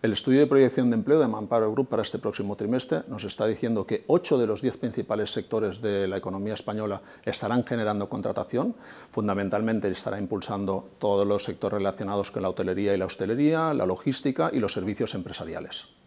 El estudio de proyección de empleo de Manpower Group para este próximo trimestre nos está diciendo que 8 de los 10 principales sectores de la economía española estarán generando contratación. Fundamentalmente estará impulsando todos los sectores relacionados con la hotelería y la hostelería, la logística y los servicios empresariales.